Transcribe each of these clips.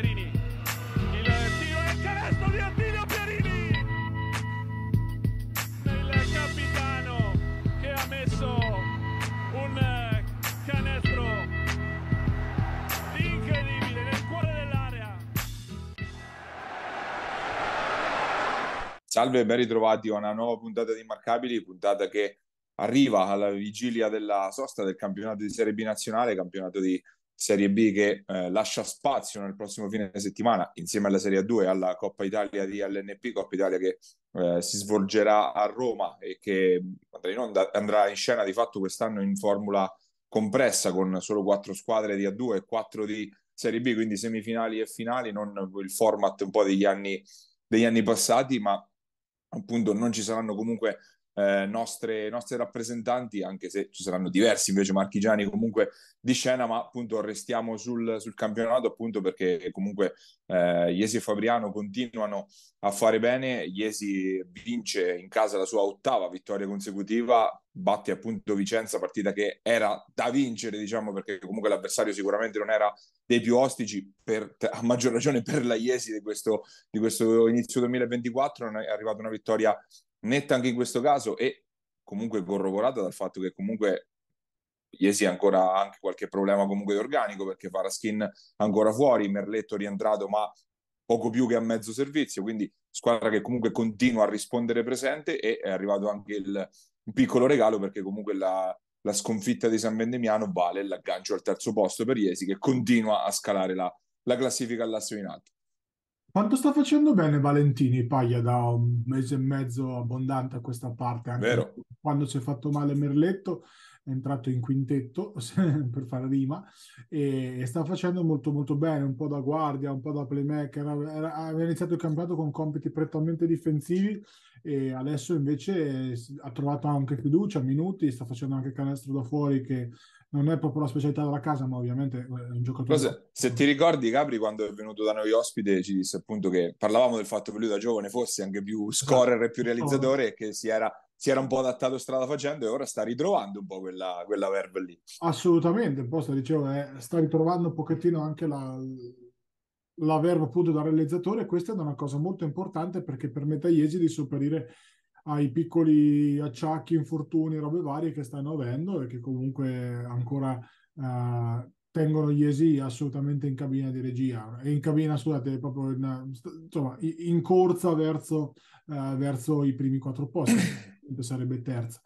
Pierini. Il tiro e il canestro di Attilio Pierini. Il capitano che ha messo un canestro incredibile nel cuore dell'area. Salve, ben ritrovati a una nuova puntata di Immarcabili, puntata che arriva alla vigilia della sosta del campionato di Serie B nazionale, campionato di Serie B che eh, lascia spazio nel prossimo fine settimana insieme alla Serie a 2 e alla Coppa Italia di LNP, Coppa Italia che eh, si svolgerà a Roma e che andrà in scena di fatto quest'anno in formula compressa con solo quattro squadre di A2 e quattro di Serie B, quindi semifinali e finali, non il format un po' degli anni, degli anni passati, ma appunto non ci saranno comunque eh, nostre, nostre, rappresentanti, anche se ci saranno diversi invece marchigiani comunque di scena, ma appunto restiamo sul, sul campionato appunto perché comunque eh, Iesi e Fabriano continuano a fare bene, Iesi vince in casa la sua ottava vittoria consecutiva, batte appunto Vicenza, partita che era da vincere diciamo perché comunque l'avversario sicuramente non era dei più ostici, per, a maggior ragione per la Iesi di questo, di questo inizio 2024, non è arrivata una vittoria netta anche in questo caso e comunque corroborata dal fatto che comunque gli ha ancora anche qualche problema comunque di organico perché Faraskin ancora fuori, Merletto rientrato ma poco più che a mezzo servizio, quindi squadra che comunque continua a rispondere presente e è arrivato anche il, un piccolo regalo perché comunque la, la sconfitta di San Vendemiano vale l'aggancio al terzo posto per Iesi che continua a scalare la, la classifica all'asso in alto. Quanto sta facendo bene Valentini Paglia da un mese e mezzo abbondante a questa parte? Anche Vero. Quando si è fatto male Merletto è entrato in quintetto per fare rima e sta facendo molto molto bene, un po' da guardia, un po' da playmaker. Aveva iniziato il campionato con compiti prettamente difensivi e adesso invece ha trovato anche fiducia, minuti, sta facendo anche canestro da fuori che non è proprio la specialità della casa, ma ovviamente eh, è un giocatore. Se, se ti ricordi, Capri, quando è venuto da noi ospite, ci disse appunto che parlavamo del fatto che lui da giovane fosse anche più esatto, scorer e più realizzatore, e che si era, si era, un po' adattato strada facendo e ora sta ritrovando un po' quella, quella verba lì. Assolutamente, un po' sta, dicevo, eh, sta ritrovando un pochettino anche la, la verba appunto da realizzatore, questa è una cosa molto importante perché permette a Iesi di sopperire ai piccoli acciacchi, infortuni, robe varie che stanno avendo e che comunque ancora eh, tengono gli ESI assolutamente in cabina di regia e in cabina, scusate, proprio in, insomma, in corsa verso, eh, verso i primi quattro posti, sarebbe terza.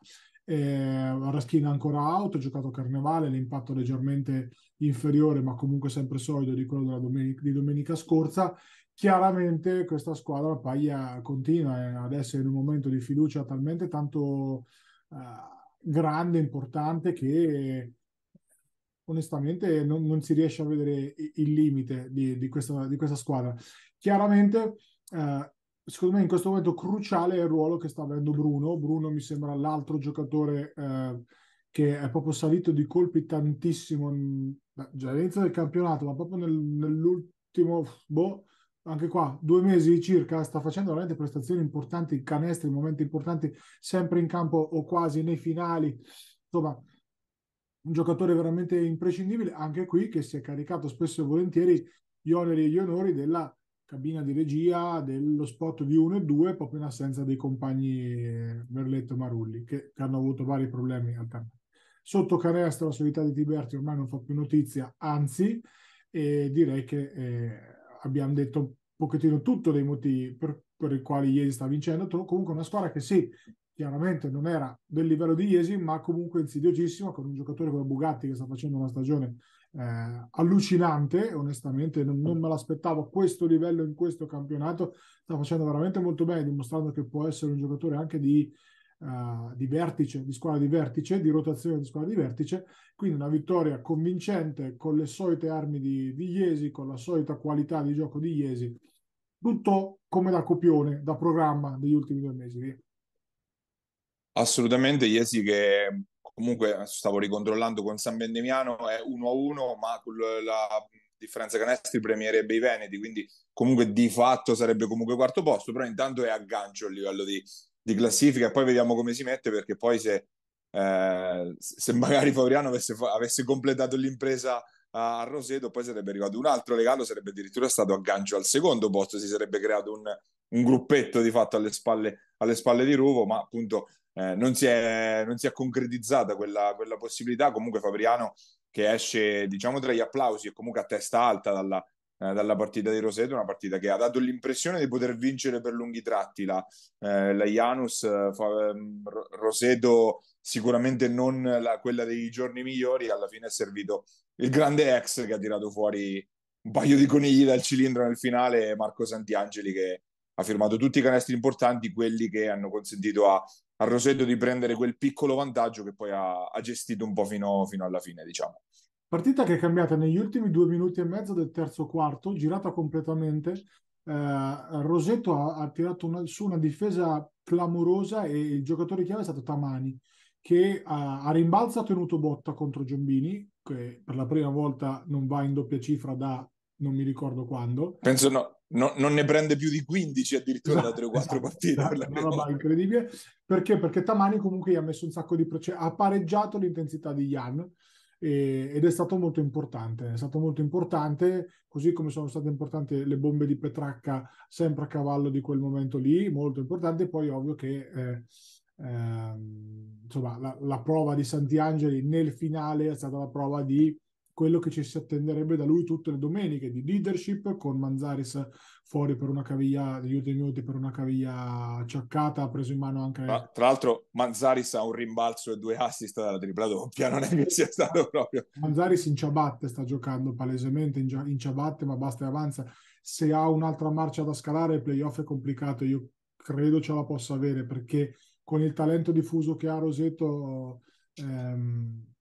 Raschina ancora out, ha giocato Carnevale, l'impatto leggermente inferiore ma comunque sempre solido di quello domenica, di domenica scorsa chiaramente questa squadra Paglia eh, continua eh, ad essere in un momento di fiducia talmente tanto uh, grande, importante che onestamente non, non, si riesce a vedere il limite di, di, questa, di questa, squadra. Chiaramente, eh, secondo me in questo momento cruciale è il ruolo che sta avendo Bruno. Bruno mi sembra l'altro giocatore eh, che è proprio salito di colpi tantissimo mm, già all'inizio del campionato, ma proprio nel, nell'ultimo boh, anche qua due mesi circa sta facendo veramente prestazioni importanti, canestri, momenti importanti, sempre in campo o quasi nei finali. Insomma, un giocatore veramente imprescindibile, anche qui che si è caricato spesso e volentieri gli oneri e gli onori della cabina di regia, dello spot di 1 e 2, proprio in assenza dei compagni eh, Merletto e Marulli, che, che hanno avuto vari problemi al campionato. Sotto canestro la solidità di Tiberti ormai non fa più notizia, anzi, eh, direi che... Eh, abbiamo detto un pochettino tutto dei motivi per, per i quali Iesi sta vincendo. Comunque una squadra che sì, chiaramente non era del livello di Iesi, ma comunque insidiosissima con un giocatore come Bugatti che sta facendo una stagione eh, allucinante, onestamente non, non, me l'aspettavo a questo livello in questo campionato, sta facendo veramente molto bene, dimostrando che può essere un giocatore anche di uh, di vertice, di squadra di vertice, di rotazione di squadra di vertice, quindi una vittoria convincente con le solite armi di, di Iesi, con la solita qualità di gioco di Iesi, tutto come da copione, da programma degli ultimi due mesi. Assolutamente, Iesi che mm, comunque stavo ricontrollando con San Bendemiano è 1-1, ma con la mm, differenza canestri premierebbe i Veneti, quindi comunque di fatto sarebbe comunque quarto posto, però intanto è aggancio a livello di, di classifica, poi vediamo come si mette perché poi se, eh, se magari Fabriano avesse, avesse completato l'impresa a Roseto, poi sarebbe arrivato un altro regalo, sarebbe addirittura stato aggancio al secondo posto, si sarebbe creato un, un gruppetto di fatto alle spalle, alle spalle di Ruvo, ma appunto eh, non, si è, non, si è, concretizzata quella, quella, possibilità. Comunque Fabriano che esce diciamo tra gli applausi e comunque a testa alta dalla, eh, dalla partita di Roseto, una partita che ha dato l'impressione di poter vincere per lunghi tratti la, eh, la Janus, eh, fa, ehm, Roseto sicuramente non la, quella dei giorni migliori, alla fine è servito il grande ex che ha tirato fuori un paio di conigli dal cilindro nel finale, Marco Santiangeli che ha firmato tutti i canestri importanti, quelli che hanno consentito a, a Roseto di prendere quel piccolo vantaggio che poi ha, ha gestito un po' fino, fino alla fine, diciamo. Partita che è cambiata negli ultimi due minuti e mezzo del terzo quarto, girata completamente. Eh, Roseto ha, ha tirato una, su una difesa clamorosa e il giocatore chiave è stato Tamani, che a eh, rimbalzo ha tenuto botta contro Giombini, che per la prima volta non va in doppia cifra da non mi ricordo quando. Penso no, no, non ne prende più di 15 addirittura esatto, da 3 o 4 esatto, partite. Esatto, per una roba incredibile. Perché? Perché Tamani comunque gli ha messo un sacco di... Cioè, ha pareggiato l'intensità di Jan e, ed è stato molto importante, è stato molto importante, così come sono state importanti le bombe di Petracca sempre a cavallo di quel momento lì, molto importante, poi ovvio che eh, eh, insomma, la, la, prova di Santiangeli nel finale è stata la prova di quello che ci si attenderebbe da lui tutte le domeniche di leadership con Manzaris fuori per una caviglia negli ultimi minuti per una caviglia ciaccata ha preso in mano anche Ma, tra l'altro Manzaris ha un rimbalzo e due assist dalla tripla doppia non è che sia stato proprio Manzaris in ciabatte sta giocando palesemente in, in ciabatte ma basta e avanza se ha un'altra marcia da scalare il playoff è complicato io credo ce la possa avere perché con il talento diffuso che ha Roseto ehm,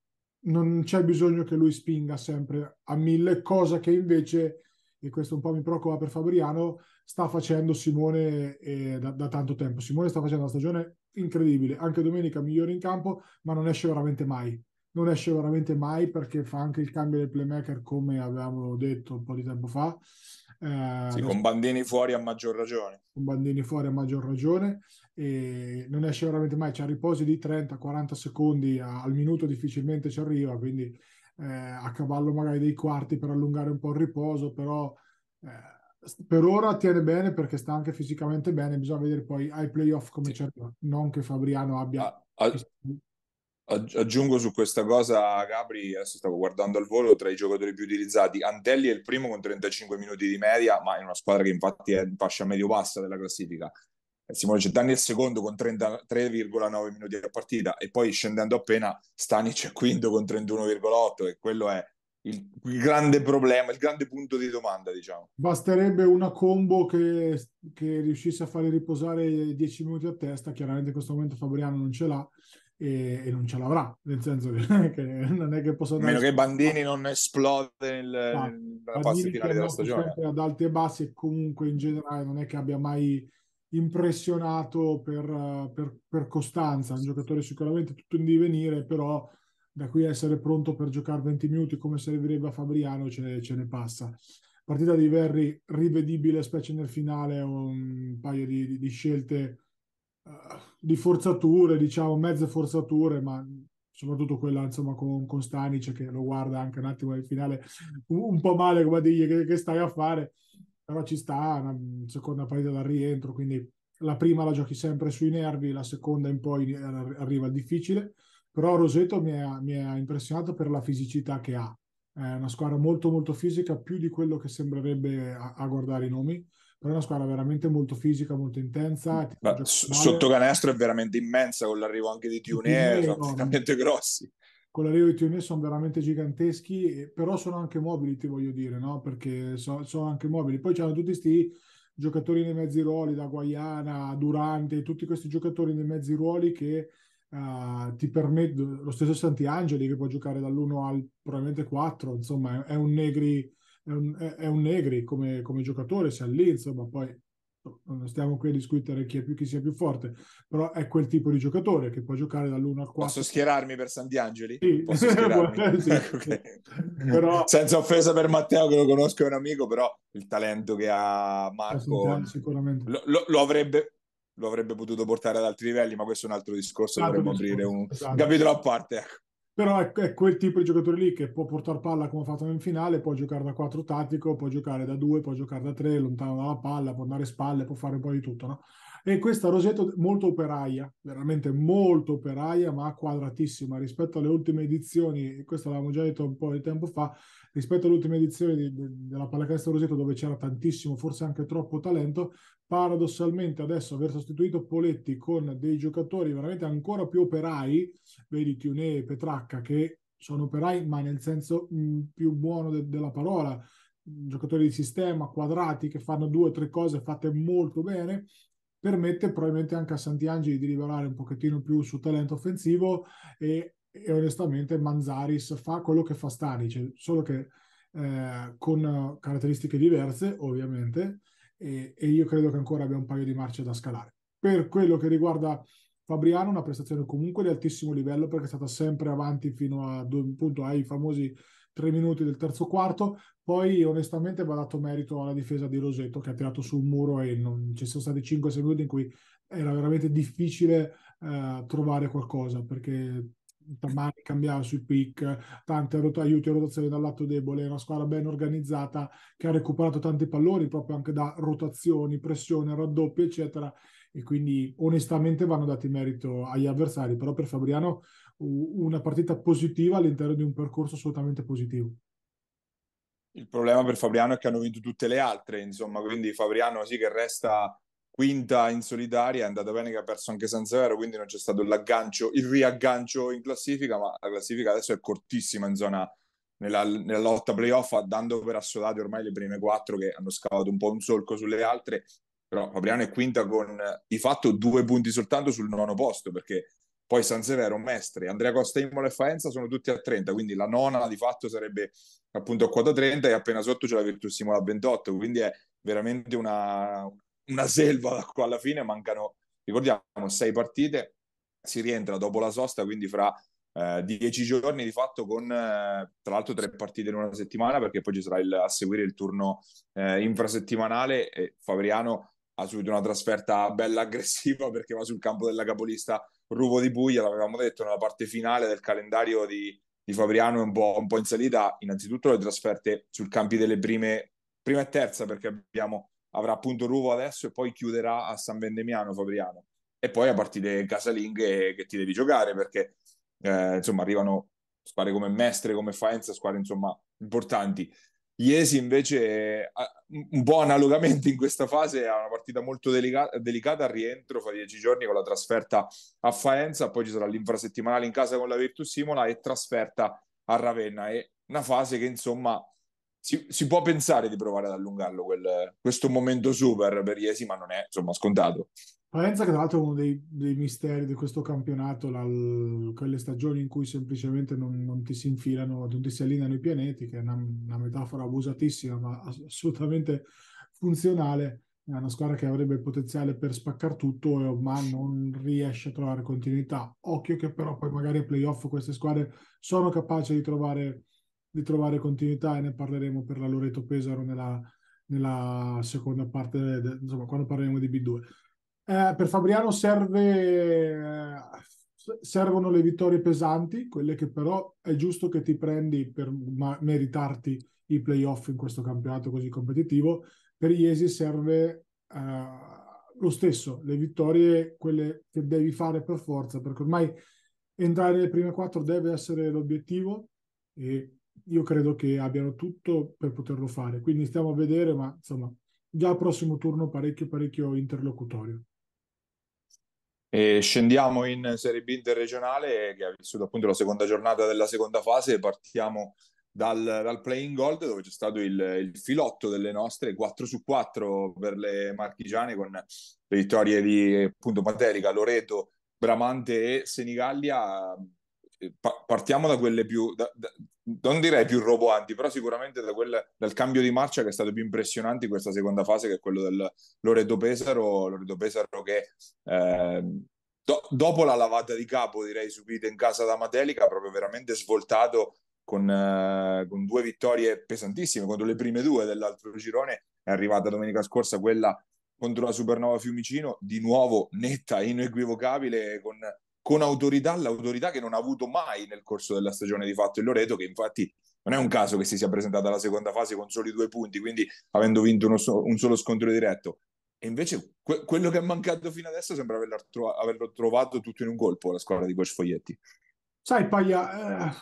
non c'è bisogno che lui spinga sempre a mille, cosa che invece, e questo un po' mi preoccupa per Fabriano, sta facendo Simone eh, da, da, tanto tempo. Simone sta facendo una stagione incredibile, anche domenica migliore in campo, ma non esce veramente mai. Non esce veramente mai perché fa anche il cambio del playmaker come avevamo detto un po' di tempo fa. Eh, sì, adesso... con Bandini fuori a maggior ragione. Con Bandini fuori a maggior ragione e non esce veramente mai, c'è riposi di 30-40 secondi al minuto difficilmente ci arriva, quindi eh, a cavallo magari dei quarti per allungare un po' il riposo, però eh, per ora tiene bene perché sta anche fisicamente bene, bisogna vedere poi ai playoff come sì. ci non che Fabriano abbia... Ah, ah, aggiungo su questa cosa, Gabri, adesso stavo guardando al volo, tra i giocatori più utilizzati, Antelli è il primo con 35 minuti di media, ma è una squadra che infatti è in fascia medio-bassa della classifica. Eh, Simone Giordani è il secondo con 33,9 minuti a partita e poi scendendo appena Stanic è quinto con 31,8 e quello è il, il, grande problema, il grande punto di domanda diciamo. Basterebbe una combo che, che riuscisse a fare riposare 10 minuti a testa, chiaramente in questo momento Fabriano non ce l'ha e, non ce l'avrà, nel senso che non è che possa... Andare... meno che Bandini non esplode nel, ah, nella fase finale della stagione. Ad alte e bassi comunque in generale non è che abbia mai impressionato per, eh, per, per Costanza, un giocatore sicuramente tutto in divenire, però da qui essere pronto per giocare 20 minuti come servirebbe a Fabriano ce, ce ne passa. Partita di Verri rivedibile, specie nel finale, un paio di, di scelte, uh, di forzature, diciamo, mezze forzature, ma soprattutto quella insomma con, con Stanic che lo guarda anche un attimo nel finale un, un po' male come a dirgli che, che stai a fare però ci sta una seconda partita dal rientro, quindi la prima la giochi sempre sui nervi, la seconda in poi arriva difficile, però Roseto mi ha, mi impressionato per la fisicità che ha, è una squadra molto molto fisica, più di quello che sembrerebbe a, a guardare i nomi, però è una squadra veramente molto fisica, molto intensa. Beh, sotto canestro è veramente immensa con l'arrivo anche di Tune, sono veramente grossi con l'arrivo di TME sono veramente giganteschi, però sono anche mobili, ti voglio dire, no? Perché so, sono anche mobili. Poi c'hanno tutti questi giocatori nei mezzi ruoli, da Guayana, Durante, tutti questi giocatori nei mezzi ruoli che uh, ti permettono, lo stesso Santiangeli che può giocare dall'1 al probabilmente 4, insomma è, un negri, è un, è, è un negri come, come, giocatore, sia lì, insomma poi non stiamo qui a discutere chi, è più, chi sia più forte, però è quel tipo di giocatore che può giocare dall'1 al 4. Posso schierarmi per Sandiangeli? Sì. Posso schierarmi? sì. ecco però... Senza offesa per Matteo che lo conosco è un amico, però il talento che ha Marco sicuramente. Lo, lo, lo, avrebbe, lo avrebbe potuto portare ad altri livelli, ma questo è un altro discorso, esatto, dovremmo aprire un esatto. capitolo a parte. Ecco però è, è, quel tipo di giocatore lì che può portare palla come ha fatto in finale, può giocare da 4 tattico, può giocare da 2, può giocare da 3, lontano dalla palla, può andare spalle, può fare un po' di tutto, no? E questa Roseto molto operaia, veramente molto operaia, ma quadratissima rispetto alle ultime edizioni, e questo l'avevamo già detto un po' di tempo fa, rispetto all'ultima edizione di, di, della Pallacanestro Roseto dove c'era tantissimo, forse anche troppo talento, paradossalmente adesso aver sostituito Poletti con dei giocatori veramente ancora più operai, vedi Tiune e Petracca che sono operai ma nel senso mh, mm, più buono de- della parola, giocatori di sistema, quadrati che fanno due o tre cose fatte molto bene, permette probabilmente anche a Santiangeli di liberare un pochettino più sul talento offensivo e e onestamente Manzaris fa quello che fa Stanic, cioè, solo che eh, con caratteristiche diverse ovviamente e, e, io credo che ancora abbia un paio di marce da scalare. Per quello che riguarda Fabriano, una prestazione comunque di altissimo livello perché è stata sempre avanti fino a, appunto, ai famosi tre minuti del terzo quarto, poi onestamente va dato merito alla difesa di Rosetto che ha tirato su un muro e non, ci sono stati 5-6 minuti in cui era veramente difficile eh, trovare qualcosa perché Tamari cambiava sui pick, tante rot- aiuti a rotazione dal lato debole, una squadra ben organizzata che ha recuperato tanti palloni proprio anche da rotazioni, pressione, raddoppi, eccetera. E quindi onestamente vanno dati merito agli avversari, però per Fabriano una partita positiva all'interno di un percorso assolutamente positivo. Il problema per Fabriano è che hanno vinto tutte le altre, insomma, quindi Fabriano sì che resta quinta in solitaria, è andata bene che ha perso anche San Severo, quindi non c'è stato l'aggancio, il riaggancio in classifica, ma la classifica adesso è cortissima in zona nella, nella lotta playoff, dando per assodate ormai le prime quattro che hanno scavato un po' un solco sulle altre, però Fabriano è quinta con di fatto due punti soltanto sul nono posto, perché poi San Severo, Mestre, Andrea Costa Imola e Faenza sono tutti a 30, quindi la nona di fatto sarebbe appunto a quota 30 e appena sotto c'è la Virtus Imola a 28, quindi è veramente una, una selva alla fine, mancano, ricordiamo, sei partite, si rientra dopo la sosta, quindi fra eh, dieci giorni di fatto con eh, tra l'altro tre partite in una settimana perché poi ci sarà il, a seguire il turno eh, infrasettimanale e Fabriano ha subito una trasferta bella aggressiva perché va sul campo della capolista Ruvo di Puglia, l'avevamo detto nella parte finale del calendario di, di Fabriano è un un po' in salita, innanzitutto le trasferte sul campi delle prime prima e terza perché abbiamo avrà appunto Ruvo adesso e poi chiuderà a San Vendemiano Fabriano e poi a partire casalinghe che ti devi giocare perché eh, insomma arrivano squadre come Mestre, come Faenza, squadre insomma importanti. Iesi invece eh, un po' analogamente in questa fase ha una partita molto delicata, delicata al rientro fra dieci giorni con la trasferta a Faenza, poi ci sarà l'infrasettimanale in casa con la Virtus Simola e trasferta a Ravenna. È una fase che insomma si, si, può pensare di provare ad allungarlo quel, questo momento super per Iesi, ma non è insomma scontato. Parenza, che tra l'altro è uno dei, dei misteri di questo campionato, la, quelle stagioni in cui semplicemente non, non, ti si infilano, non ti si allineano i pianeti, che è una, una metafora abusatissima, ma assolutamente funzionale. È una squadra che avrebbe il potenziale per spaccar tutto, ma non riesce a trovare continuità. Occhio che però poi magari ai playoff queste squadre sono capaci di trovare di trovare continuità e ne parleremo per la Loreto Pesaro nella, nella seconda parte, de, insomma, quando parleremo di B2. Eh, per Fabriano serve, eh, servono le vittorie pesanti, quelle che però è giusto che ti prendi per ma- meritarti i playoff in questo campionato così competitivo. Per Iesi serve eh, lo stesso, le vittorie, quelle che devi fare per forza, perché ormai entrare nelle prime quattro deve essere l'obiettivo e io credo che abbiano tutto per poterlo fare. Quindi stiamo a vedere, ma insomma, già al prossimo turno parecchio, parecchio interlocutorio. E scendiamo in Serie B interregionale che ha vissuto appunto la seconda giornata della seconda fase. Partiamo dal, dal playing gold dove c'è stato il, il, filotto delle nostre 4 su 4 per le marchigiane con le vittorie di appunto Materica, Loreto, Bramante e Senigallia. Eh, partiamo da quelle più, da, da, non direi più roboanti, però sicuramente da quelle, dal cambio di marcia che è stato più impressionante in questa seconda fase, che è quello del Loreto Pesaro, Loreto Pesaro che eh, do, dopo la lavata di capo, direi, subita in casa da Matelica, ha proprio veramente svoltato con, eh, con due vittorie pesantissime contro le prime due dell'altro girone, è arrivata domenica scorsa quella contro la Supernova Fiumicino, di nuovo netta, inequivocabile, con con autorità, l'autorità che non ha avuto mai nel corso della stagione di fatto il Loreto, che infatti non è un caso che si sia presentata alla seconda fase con soli due punti, quindi avendo vinto uno, un solo scontro diretto. E invece que- quello che è mancato fino adesso sembra tro- averlo trovato tutto in un colpo la squadra di Coach Foglietti. Sai, Paglia, eh,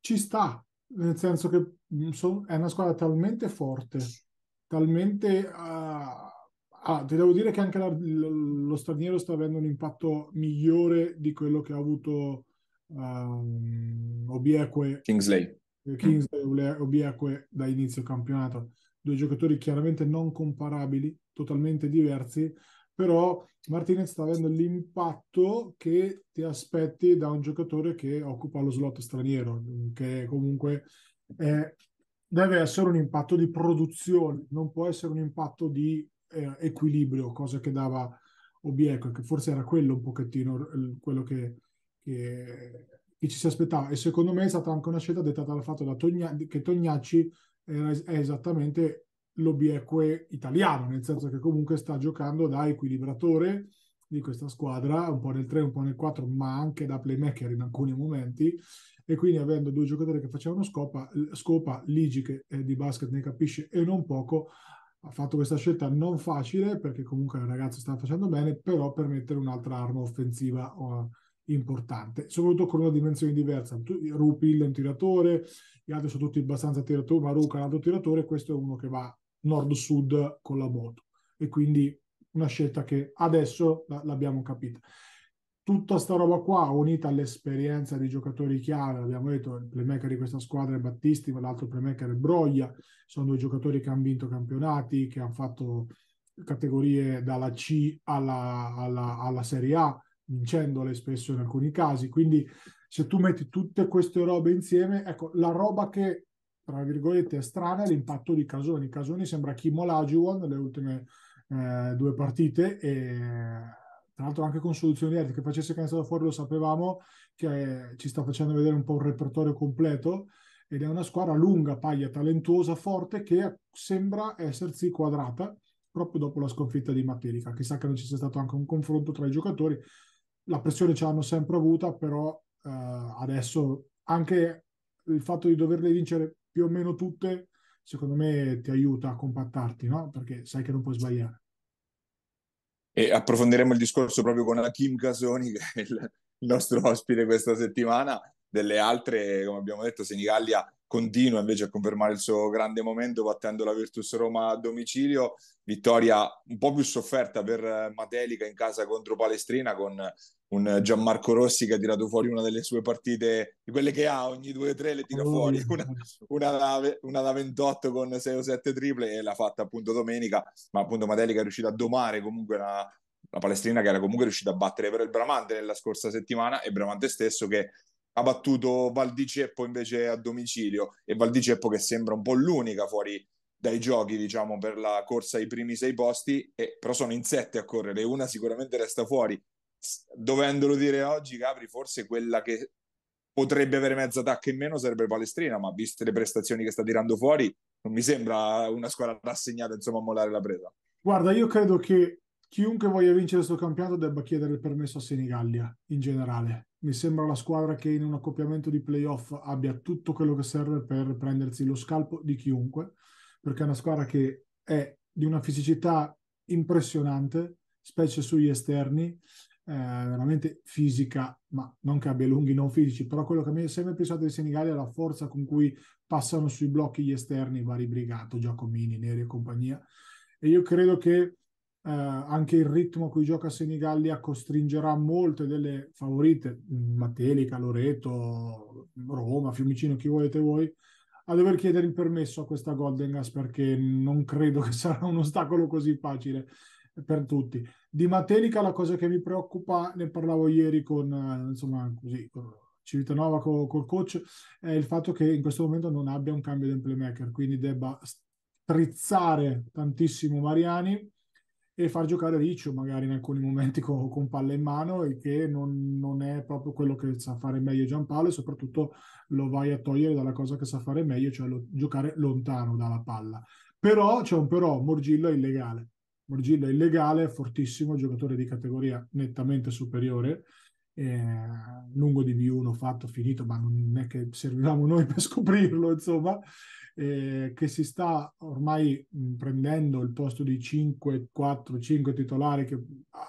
ci sta, nel senso che mm, è una squadra talmente forte, talmente... Uh Ah, ti devo dire che anche la, lo straniero sta avendo un impatto migliore di quello che ha avuto um, ehm, Obieque. Kingsley. Eh, Kingsley Obieque da inizio campionato. Due giocatori chiaramente non comparabili, totalmente diversi, però Martinez sta avendo l'impatto che ti aspetti da un giocatore che occupa lo slot straniero, che comunque è, deve essere un impatto di produzione, non può essere un impatto di eh, equilibrio, cosa che dava Obieco, che forse era quello un pochettino quello che, che, che, ci si aspettava. E secondo me è stata anche una scelta dettata dal fatto da Togna, che Tognacci era, è esattamente l'Obieco italiano, nel senso che comunque sta giocando da equilibratore di questa squadra, un po' nel 3, un po' nel 4, ma anche da playmaker in alcuni momenti. E quindi avendo due giocatori che facevano scopa, scopa Ligi che eh, di basket ne capisce e non poco, ha fatto questa scelta non facile perché comunque il ragazzo sta facendo bene, però per mettere un'altra arma offensiva uh, importante, soprattutto con una dimensione diversa. Rupil è un tiratore, gli altri sono tutti abbastanza tiratori, ma è un altro tiratore, questo è uno che va nord-sud con la moto e quindi una scelta che adesso l'abbiamo capita tutta sta roba qua unita all'esperienza dei giocatori chiave, abbiamo detto il playmaker di questa squadra è Battisti, ma l'altro playmaker è Broglia, sono due giocatori che hanno vinto campionati, che hanno fatto categorie dalla C alla, alla, alla Serie A, vincendole spesso in alcuni casi, quindi se tu metti tutte queste robe insieme, ecco, la roba che tra virgolette è strana è l'impatto di Casoni. Casoni sembra Kimo Lajuan nelle ultime eh, due partite e tra l'altro anche con soluzioni erte che facesse canestro da fuori lo sapevamo, che eh, ci sta facendo vedere un po' un repertorio completo ed è una squadra lunga, paglia, talentuosa, forte, che sembra essersi quadrata proprio dopo la sconfitta di Materica. Chissà che non ci sia stato anche un confronto tra i giocatori. La pressione ce l'hanno sempre avuta, però eh, adesso anche il fatto di doverle vincere più o meno tutte, secondo me ti aiuta a compattarti, no? Perché sai che non puoi sbagliare e approfondiremo il discorso proprio con Hakim Casoni, che è il nostro ospite questa settimana. Delle altre, come abbiamo detto, Senigallia continua invece a confermare il suo grande momento battendo la Virtus Roma a domicilio. Vittoria un po' più sofferta per Matelica in casa contro Palestrina con un Gianmarco Rossi che ha tirato fuori una delle sue partite, di quelle che ha ogni 2-3 le tira oh, fuori, una, una, da, una da 28 con 6 o 7 triple e l'ha fatta appunto domenica, ma appunto Matelica è riuscita a domare comunque una, la Palestrina che era comunque riuscita a battere per il Bramante nella scorsa settimana e Bramante stesso che ha battuto Valdiceppo invece a domicilio e Valdiceppo che sembra un po' l'unica fuori dai giochi diciamo per la corsa ai primi sei posti e, però sono in sette a correre una sicuramente resta fuori dovendolo dire oggi, Capri, forse quella che potrebbe avere mezzo attacco in meno sarebbe Palestrina, ma viste le prestazioni che sta tirando fuori, non mi sembra una squadra rassegnata insomma, a mollare la presa. Guarda, io credo che chiunque voglia vincere questo campionato debba chiedere il permesso a Senigallia in generale. Mi sembra la squadra che in un accoppiamento di playoff abbia tutto quello che serve per prendersi lo scalpo di chiunque, perché è una squadra che è di una fisicità impressionante, specie sugli esterni, eh, veramente fisica, ma non che abbia lunghi non fisici, però quello che mi è sempre piaciuto di Senigallia è la forza con cui passano sui blocchi gli esterni vari Brigato, Giacomini, Neri e compagnia. E io credo che eh, anche il ritmo a cui gioca Senigallia costringerà molte delle favorite, mm, Matelica, Loreto, Roma, Fiumicino, chi volete voi, a dover chiedere il permesso a questa Golden Gas perché non credo che sarà un ostacolo così facile per tutti. Di Matelica la cosa che mi preoccupa, ne parlavo ieri con, eh, insomma, così, con Civitanova, col, col coach, è il fatto che in questo momento non abbia un cambio di playmaker, quindi debba strizzare tantissimo Mariani e far giocare Riccio magari in alcuni momenti con, con palla in mano e che non, non, è proprio quello che sa fare meglio Giampaolo e soprattutto lo vai a togliere dalla cosa che sa fare meglio, cioè lo, giocare lontano dalla palla. Però c'è cioè un però, Morgillo è illegale. Morgillo è illegale, fortissimo, giocatore di categoria nettamente superiore, eh, lungo di B1 fatto, finito, ma non è che servivamo noi per scoprirlo, insomma, eh, che si sta ormai prendendo il posto di 5, 4, 5 titolari che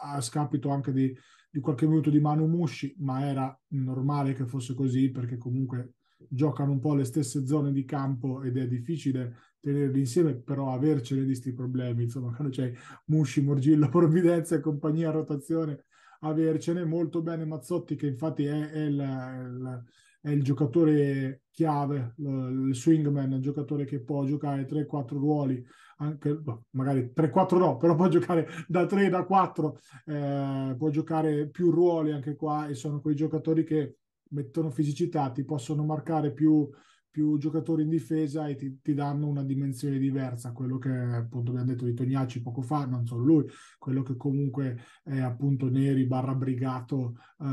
a scapito anche di, di qualche minuto di Manu Musci, ma era normale che fosse così perché comunque giocano un po' le stesse zone di campo ed è difficile tenerli insieme, però avercene di sti problemi, insomma, quando c'è Musci, Morgillo, Provvidenza e compagnia a rotazione, avercene molto bene Mazzotti, che infatti è, è, la, la, è il giocatore chiave, il, il swingman, il giocatore che può giocare 3-4 ruoli, anche, boh, magari 3-4 no, però può giocare da 3, da 4, eh, può giocare più ruoli anche qua e sono quei giocatori che mettono fisicità, ti possono marcare più più giocatori in difesa e ti, ti, danno una dimensione diversa, quello che appunto abbiamo detto di Tognacci poco fa, non solo lui, quello che comunque è appunto Neri barra Brigato eh,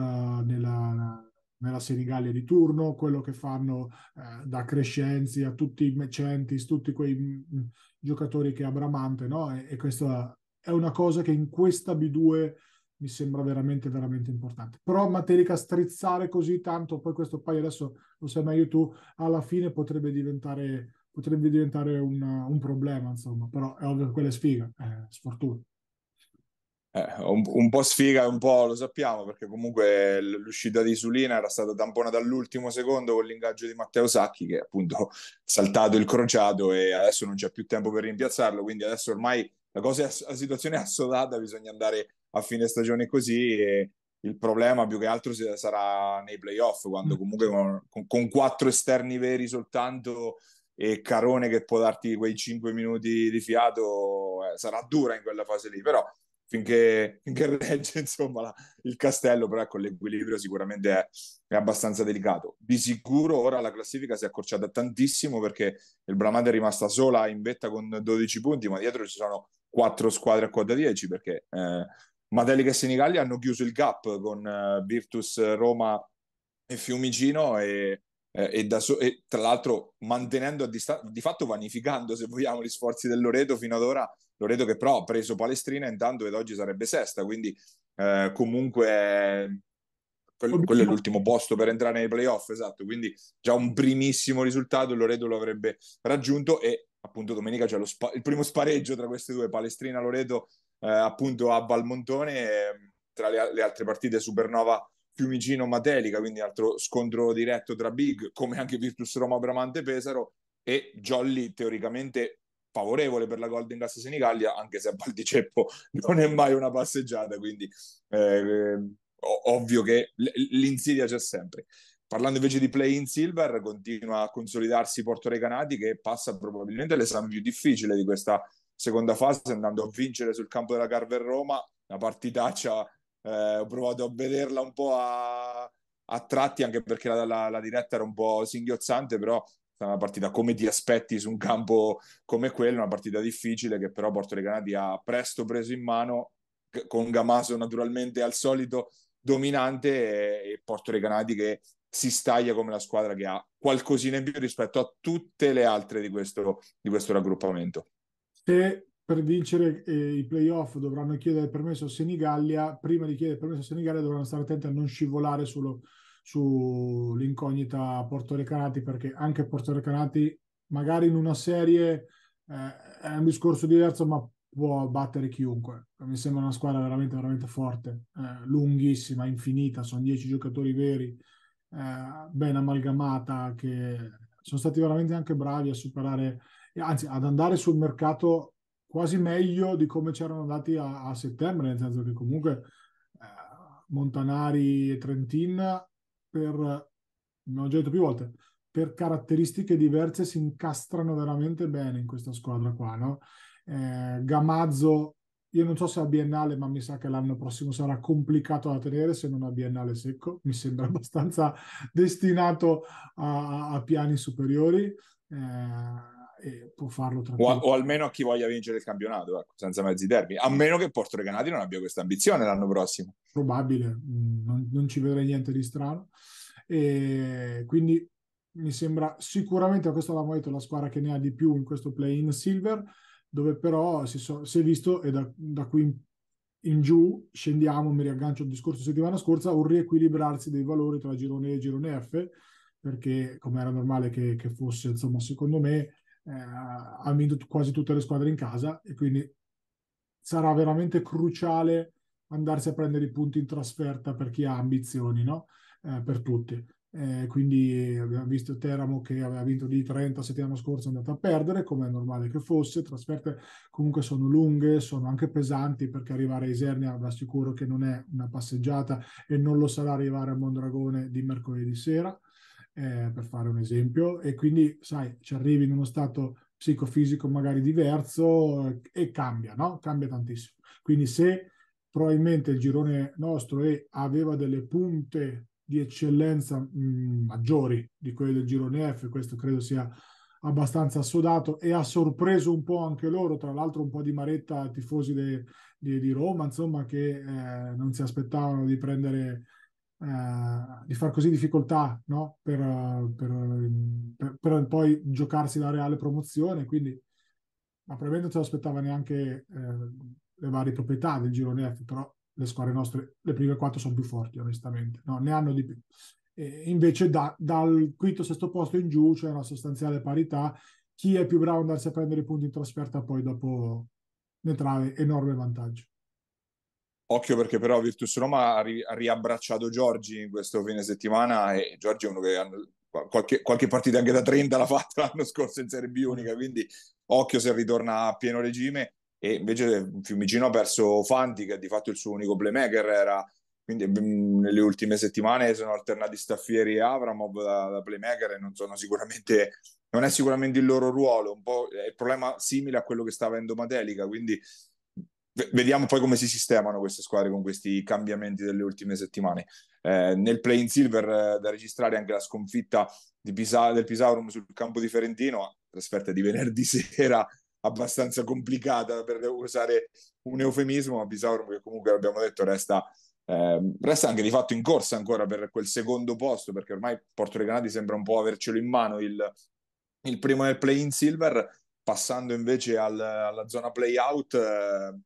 nella, nella Senigallia di turno, quello che fanno eh, da Crescenzi a tutti i Mecentis, tutti quei mh, mm, mm, giocatori che ha Bramante, no? E, e, questa è una cosa che in questa B2 mi sembra veramente, veramente importante. Però Materica strizzare così tanto, poi questo paio adesso lo sai meglio tu, alla fine potrebbe diventare, potrebbe diventare un, un, problema, insomma, però è ovvio che quella è sfiga, è sfortuna. Eh, un, un, po' sfiga, un po' lo sappiamo, perché comunque l'uscita di Sulina era stata tamponata all'ultimo secondo con l'ingaggio di Matteo Sacchi, che appunto ha saltato il crociato e adesso non c'è più tempo per rimpiazzarlo, quindi adesso ormai la, cosa, la situazione è assodata, bisogna andare a fine stagione così e il problema più che altro sarà nei playoff quando mm. comunque con, con, con quattro esterni veri soltanto e Carone che può darti quei cinque minuti di fiato eh, sarà dura in quella fase lì però finché, finché regge insomma la, il castello però con ecco, l'equilibrio sicuramente è, è, abbastanza delicato di sicuro ora la classifica si è accorciata tantissimo perché il Bramante è rimasta sola in vetta con 12 punti ma dietro ci sono quattro squadre a quota 10 perché eh, ma Delica e Senigallia hanno chiuso il gap con uh, Virtus eh, Roma e Fiumicino e, eh, e, so- e tra l'altro mantenendo a distanza, di fatto vanificando se vogliamo gli sforzi del Loreto fino ad ora, Loreto che però ha preso Palestrina intanto ed oggi sarebbe sesta, quindi eh, comunque quello, quello, è l'ultimo posto per entrare nei playoff, esatto, quindi già un primissimo risultato Loreto lo avrebbe raggiunto e appunto domenica c'è spa- il primo spareggio tra queste due, Palestrina-Loreto eh, appunto a Valmontone ehm, tra le, le, altre partite Supernova Fiumicino Matelica, quindi altro scontro diretto tra Big, come anche Virtus Roma Bramante Pesaro e Jolly teoricamente favorevole per la Golden Gas Senigallia, anche se a Valdiceppo non è mai una passeggiata, quindi eh, ovvio che l'insidia c'è sempre. Parlando invece di play in silver, continua a consolidarsi Porto Recanati che passa probabilmente l'esame più difficile di questa seconda fase andando a vincere sul campo della Carver Roma, una partitaccia, eh, ho provato a vederla un po' a, a tratti anche perché la, la, la, diretta era un po' singhiozzante, però una partita come ti aspetti su un campo come quello, una partita difficile che però Porto Recanati ha presto preso in mano con Gamaso naturalmente al solito dominante e, e Porto Recanati che si staglia come la squadra che ha qualcosina in più rispetto a tutte le altre di questo, di questo raggruppamento. Se per vincere eh, i playoff dovranno chiedere permesso a Senigallia, prima di chiedere permesso a Senigallia dovranno stare attenti a non scivolare sullo, sull'incognita Portorecanati, perché anche Portorecanati magari in una serie eh, è un discorso diverso, ma può battere chiunque. Mi sembra una squadra veramente, veramente forte, eh, lunghissima, infinita, sono dieci giocatori veri, eh, ben amalgamata, che sono stati veramente anche bravi a superare anzi ad andare sul mercato quasi meglio di come c'erano andati a, a settembre, nel senso che comunque eh, Montanari e Trentin, per, non l'ho già detto più volte, per caratteristiche diverse si incastrano veramente bene in questa squadra qua, no? eh, Gamazzo, io non so se a biennale, ma mi sa che l'anno prossimo sarà complicato da tenere se non a biennale secco, mi sembra abbastanza destinato a, a piani superiori. Eh, e può farlo tranquillamente. O, o, almeno a chi voglia vincere il campionato, ecco, senza mezzi derby. A meno che Porto Recanati non abbia questa ambizione l'anno prossimo. Probabile, mm, non, non ci vedrei niente di strano. E quindi mi sembra sicuramente, questo l'abbiamo detto, la squadra che ne ha di più in questo play-in silver, dove però si, so, si è visto e da, da qui in, in, giù scendiamo, mi riaggancio al discorso settimana scorsa, un riequilibrarsi dei valori tra girone E e girone F, perché come era normale che, che fosse, insomma, secondo me eh, hanno vinto quasi tutte le squadre in casa e quindi sarà veramente cruciale andarsi a prendere i punti in trasferta per chi ha ambizioni, no? eh, per tutti. Eh, quindi abbiamo visto Teramo che aveva vinto di 30 settimana scorsa, è andato a perdere, come è normale che fosse. Trasferte comunque sono lunghe, sono anche pesanti, perché arrivare a Isernia vi assicuro che non è una passeggiata e non lo sarà arrivare a Mondragone di mercoledì sera eh, per fare un esempio, e quindi, sai, ci arrivi in uno stato psicofisico magari diverso eh, e cambia, no? Cambia tantissimo. Quindi se probabilmente il girone nostro e aveva delle punte di eccellenza mh, mm, maggiori di quelle del girone F, questo credo sia abbastanza assodato e ha sorpreso un po' anche loro, tra l'altro un po' di maretta tifosi de, de, di Roma, insomma, che eh, non si aspettavano di prendere eh, di far così difficoltà no? per, eh, per, ehm, per, per, poi giocarsi la reale promozione, quindi ma probabilmente non si aspettava neanche eh, le varie proprietà del girone F, però le squadre nostre, le prime quattro sono più forti onestamente, no? ne hanno di più. E invece da, dal quinto, sesto posto in giù c'è cioè una sostanziale parità, chi è più bravo a andarsi a prendere i punti in trasferta poi dopo ne trae enorme vantaggio. Occhio perché però Virtus Roma ha, ri- ha riabbracciato Giorgi in questo fine settimana e Giorgi è uno che hanno, qualche, qualche, partita anche da 30 l'ha fatta l'anno scorso in Serie B unica, quindi occhio se ritorna a pieno regime e invece Fiumicino ha perso Fanti che di fatto il suo unico playmaker era quindi mm, nelle ultime settimane sono alternati Staffieri e Avramov da, da playmaker e non sono sicuramente non è sicuramente il loro ruolo, un po' è il problema simile a quello che sta avendo Matelica, quindi vediamo poi come si sistemano queste squadre con questi cambiamenti delle ultime settimane. Eh, nel play in silver eh, da registrare anche la sconfitta Pisa- del Pisaurum sul campo di Ferentino, trasferta di venerdì sera abbastanza complicata per usare un eufemismo, ma Pisaurum che comunque abbiamo detto resta, eh, resta, anche di fatto in corsa ancora per quel secondo posto, perché ormai Porto Recanati sembra un po' avercelo in mano il, il primo nel play in silver, passando invece al, alla zona play out eh,